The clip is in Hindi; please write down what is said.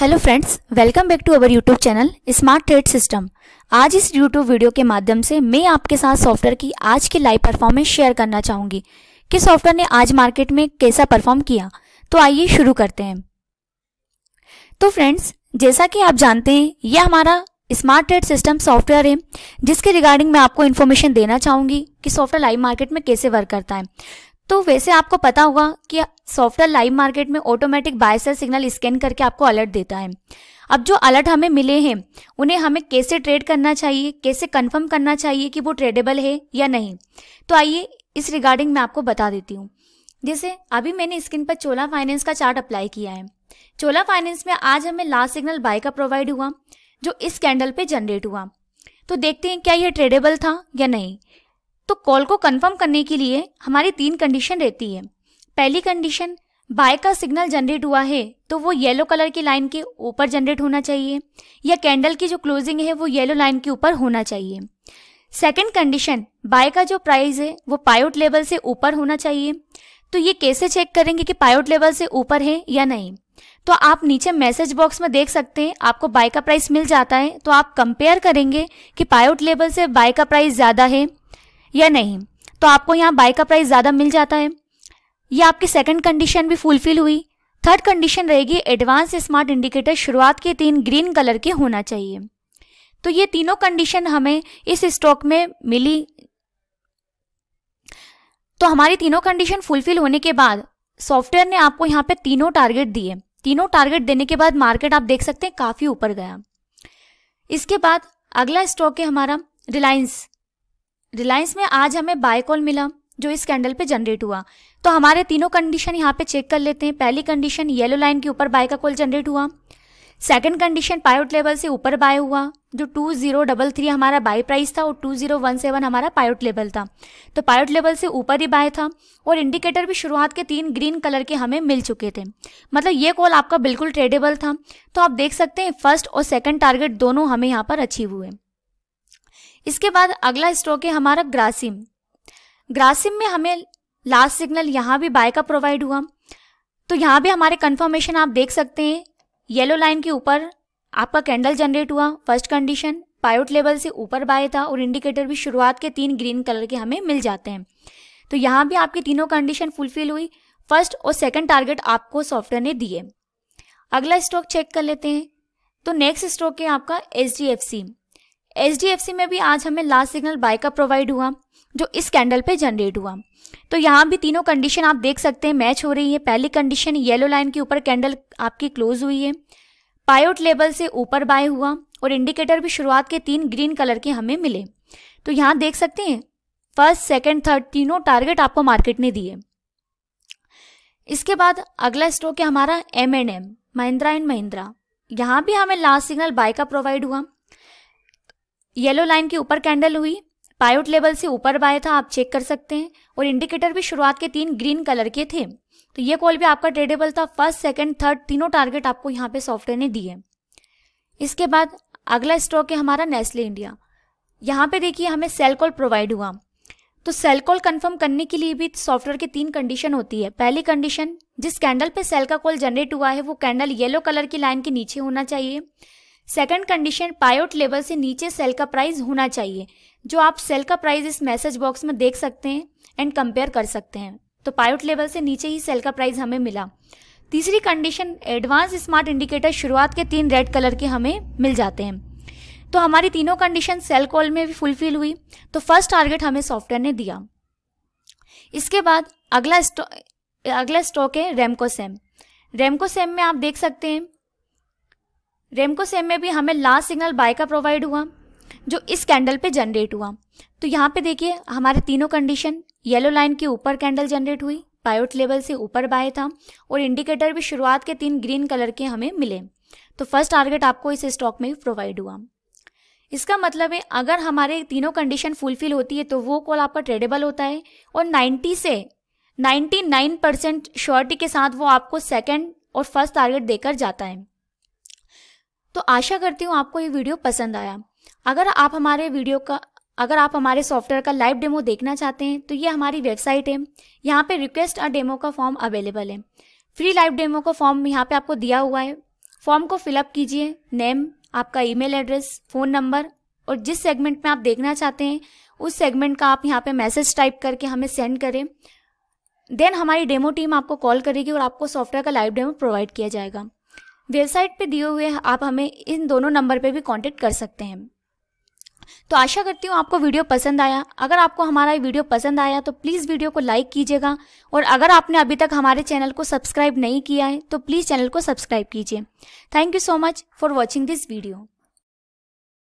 hello friends welcome back to our YouTube channel smart trade system आज इस यूट्यूब वीडियो के माध्यम से मैं आपके साथ सॉफ्टवेयर की आज की लाइव परफॉर्मेंस शेयर करना चाहूंगी कि सॉफ्टवेयर ने आज मार्केट में कैसा परफॉर्म किया तो आइए शुरू करते हैं तो फ्रेंड्स जैसा कि आप जानते हैं यह हमारा स्मार्ट ट्रेड सिस्टम सॉफ्टवेयर है जिसके रिगार्डिंग मैं आपको इन्फॉर्मेशन देना चाहूंगी कि सॉफ्टवेयर लाइव मार्केट में कैसे वर्क करता है तो वैसे आपको पता होगा कि सॉफ्टवेयर लाइव मार्केट में ऑटोमेटिक बायसर सिग्नल स्कैन करके आपको अलर्ट देता है अब जो अलर्ट हमें मिले हैं उन्हें हमें कैसे ट्रेड करना चाहिए कैसे कंफर्म करना चाहिए कि वो ट्रेडेबल है या नहीं तो आइए इस रिगार्डिंग मैं आपको बता देती हूँ जैसे अभी मैंने स्क्रीन पर चोला फाइनेंस का चार्ट अप्लाई किया है चोला फाइनेंस में आज हमें लास्ट सिग्नल बाय का प्रोवाइड हुआ जो इस कैंडल पे जनरेट हुआ तो देखते हैं क्या यह ट्रेडेबल था या नहीं तो कॉल को कंफर्म करने के लिए हमारी तीन कंडीशन रहती है पहली कंडीशन बाय का सिग्नल जनरेट हुआ है तो वो येलो कलर की लाइन के ऊपर जनरेट होना चाहिए या कैंडल की जो क्लोजिंग है वो येलो लाइन के ऊपर होना चाहिए सेकंड कंडीशन बाय का जो प्राइस है वो पायोट लेवल से ऊपर होना चाहिए तो ये कैसे चेक करेंगे कि पायोट लेवल से ऊपर है या नहीं तो आप नीचे मैसेज बॉक्स में देख सकते हैं आपको बाय का प्राइस मिल जाता है तो आप कंपेयर करेंगे कि पायोट लेवल से बाय का प्राइस ज़्यादा है या नहीं तो आपको यहाँ बाय का प्राइस ज़्यादा मिल जाता है या आपकी सेकंड कंडीशन भी फुलफिल हुई थर्ड कंडीशन रहेगी एडवांस स्मार्ट इंडिकेटर शुरुआत के तीन ग्रीन कलर के होना चाहिए तो ये तीनों कंडीशन हमें इस स्टॉक में मिली तो हमारी तीनों कंडीशन फुलफिल होने के बाद सॉफ्टवेयर ने आपको यहाँ पे तीनों टारगेट दिए तीनों टारगेट देने के बाद मार्केट आप देख सकते हैं काफ़ी ऊपर गया इसके बाद अगला स्टॉक है हमारा रिलायंस रिलायंस में आज हमें बाय कॉल मिला जो इस कैंडल पे जनरेट हुआ तो हमारे तीनों कंडीशन यहाँ पे चेक कर लेते हैं पहली कंडीशन येलो लाइन के ऊपर बाय का कॉल जनरेट हुआ सेकंड कंडीशन पायोट लेवल से ऊपर बाय हुआ जो टू जीरो डबल थ्री हमारा बाय प्राइस था और टू जीरो वन सेवन हमारा पायोट लेवल था तो पायोट लेवल से ऊपर ही बाय था और इंडिकेटर भी शुरुआत के तीन ग्रीन कलर के हमें मिल चुके थे मतलब ये कॉल आपका बिल्कुल ट्रेडेबल था तो आप देख सकते हैं फर्स्ट और सेकंड टारगेट दोनों हमें यहाँ पर अचीव हुए इसके बाद अगला स्टॉक है हमारा ग्रासिम ग्रासिम में हमें लास्ट सिग्नल यहाँ भी बाय का प्रोवाइड हुआ तो यहाँ भी हमारे कंफर्मेशन आप देख सकते हैं येलो लाइन के ऊपर आपका कैंडल जनरेट हुआ फर्स्ट कंडीशन पायोट लेवल से ऊपर बाय था और इंडिकेटर भी शुरुआत के तीन ग्रीन कलर के हमें मिल जाते हैं तो यहाँ भी आपकी तीनों कंडीशन फुलफिल हुई फर्स्ट और सेकंड टारगेट आपको सॉफ्टवेयर ने दिए अगला स्टॉक चेक कर लेते हैं तो नेक्स्ट स्टॉक है आपका H D F C H में भी आज हमें लास्ट सिग्नल बाय का प्रोवाइड हुआ जो इस कैंडल पे जनरेट हुआ तो यहाँ भी तीनों कंडीशन आप देख सकते हैं मैच हो रही है पहली कंडीशन येलो लाइन के ऊपर कैंडल आपकी क्लोज हुई है पायोट लेवल से ऊपर बाय हुआ और इंडिकेटर भी शुरुआत के तीन ग्रीन कलर के हमें मिले तो यहाँ देख सकते हैं फर्स्ट सेकेंड थर्ड तीनों टारगेट आपको मार्केट ने दिए इसके बाद अगला स्टॉक है हमारा M and M Mahindra and Mahindra यहाँ भी हमें लास्ट सिग्नल बाय का प्रोवाइड हुआ येलो लाइन के ऊपर कैंडल हुई पायोट लेवल से ऊपर बाय था आप चेक कर सकते हैं और इंडिकेटर भी शुरुआत के तीन ग्रीन कलर के थे तो ये कॉल भी आपका ट्रेडेबल था फर्स्ट सेकंड थर्ड तीनों टारगेट आपको यहाँ पे सॉफ्टवेयर ने दिए इसके बाद अगला स्टॉक है हमारा नेस्ले इंडिया यहाँ पे देखिए हमें सेल कॉल प्रोवाइड हुआ तो सेल कॉल कन्फर्म करने के लिए भी सॉफ्टवेयर की तीन कंडीशन होती है पहली कंडीशन जिस कैंडल पे सेल का कॉल जनरेट हुआ है वो कैंडल येलो कलर की लाइन के नीचे होना चाहिए सेकंड कंडीशन पायोट लेवल से नीचे सेल का प्राइस होना चाहिए जो आप सेल का प्राइस इस मैसेज बॉक्स में देख सकते हैं एंड कंपेयर कर सकते हैं तो पायोट लेवल से नीचे ही सेल का प्राइस हमें मिला तीसरी कंडीशन एडवांस स्मार्ट इंडिकेटर शुरुआत के तीन रेड कलर के हमें मिल जाते हैं तो हमारी तीनों कंडीशन सेल कॉल में भी फुलफिल हुई तो फर्स्ट टारगेट हमें सॉफ्टवेयर ने दिया इसके बाद अगला स्टॉक अगला स्टॉक है रेमको सेम रेमको सेम में आप देख सकते हैं रेमको सेम में भी हमें लास्ट सिग्नल बाय का प्रोवाइड हुआ जो इस कैंडल पे जनरेट हुआ तो यहाँ पे देखिए हमारे तीनों कंडीशन येलो लाइन के ऊपर कैंडल जनरेट हुई पायोट लेवल से ऊपर बाय था और इंडिकेटर भी शुरुआत के तीन ग्रीन कलर के हमें मिले तो फर्स्ट टारगेट आपको इस स्टॉक में प्रोवाइड हुआ इसका मतलब है अगर हमारे तीनों कंडीशन फुलफिल होती है तो वो कॉल आपका ट्रेडेबल होता है और 90 से 99 परसेंट श्योरिटी के साथ वो आपको सेकंड और फर्स्ट टारगेट देकर जाता है तो आशा करती हूँ आपको ये वीडियो पसंद आया अगर आप हमारे वीडियो का अगर आप हमारे सॉफ्टवेयर का लाइव डेमो देखना चाहते हैं तो ये हमारी वेबसाइट है यहाँ पे रिक्वेस्ट और डेमो का फॉर्म अवेलेबल है फ्री लाइव डेमो का फॉर्म यहाँ पे आपको दिया हुआ है फॉर्म को फिलअप कीजिए नेम आपका ईमेल एड्रेस फ़ोन नंबर और जिस सेगमेंट में आप देखना चाहते हैं उस सेगमेंट का आप यहाँ पे मैसेज टाइप करके हमें सेंड करें देन हमारी डेमो टीम आपको कॉल करेगी और आपको सॉफ्टवेयर का लाइव डेमो प्रोवाइड किया जाएगा वेबसाइट पे दिए हुए आप हमें इन दोनों नंबर पे भी कांटेक्ट कर सकते हैं तो आशा करती हूँ आपको वीडियो पसंद आया अगर आपको हमारा ये वीडियो पसंद आया तो प्लीज़ वीडियो को लाइक कीजिएगा और अगर आपने अभी तक हमारे चैनल को सब्सक्राइब नहीं किया है तो प्लीज़ चैनल को सब्सक्राइब कीजिए thank you so much for watching this video